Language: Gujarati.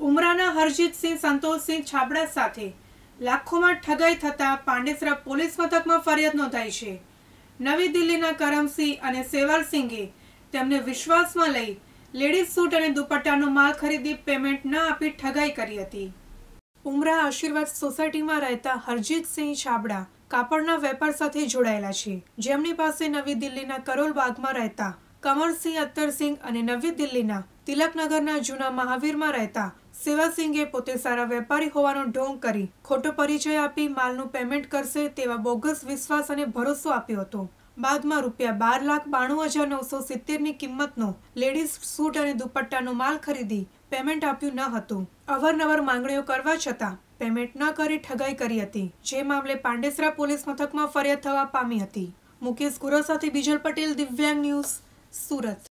ઉમરાના હરજીતસિંહ સંતોષસિંહ છાબડા સાથે લાખોમાં ઠગાઈ થતા પાંડેસરા પોલીસ મથકમાં ફરિયાદ નોંધાઈ છે નવી દિલ્હીના કરમસિંહ અને સેવાલસિંઘે તેમને વિશ્વાસમાં લઈ લેડીઝ સૂટ અને દુપટ્ટાનો માલ ખરીદી પેમેન્ટ ન આપી ઠગાઈ કરી હતી ઉમરા આશીર્વાદ સોસાયટીમાં રહેતા હરજીતસિંહ છાબડા કાપડના વેપાર સાથે જોડાયેલા છે જેમની પાસે નવી દિલ્હીના કરોલબાગમાં રહેતા કમરસિંહ અત્તરસિંહ અને નવી દિલ્હીના તિલકનગરના જૂના મહાવીરમાં રહેતા સેવાસિંઘે પોતે સારા વેપારી હોવાનો ઢોંગ કરી ખોટો પરિચય આપી માલનું પેમેન્ટ કરશે તેવા બોગસ વિશ્વાસ અને ભરોસો આપ્યો હતો બાદમાં રૂપિયા બાર લાખ બાણું હજાર નવસો સિત્તેરની કિંમતનો લેડીઝ સૂટ અને દુપટ્ટાનો માલ ખરીદી પેમેન્ટ આપ્યું ન હતું અવારનવાર માંગણીઓ કરવા છતાં પેમેન્ટ ન કરી ઠગાઈ કરી હતી જે મામલે પાંડેસરા પોલીસ મથકમાં ફરિયાદ થવા પામી હતી મુકેશ ગુરસાથી સાથે બીજલ પટેલ દિવ્યાંગ ન્યૂઝ સુરત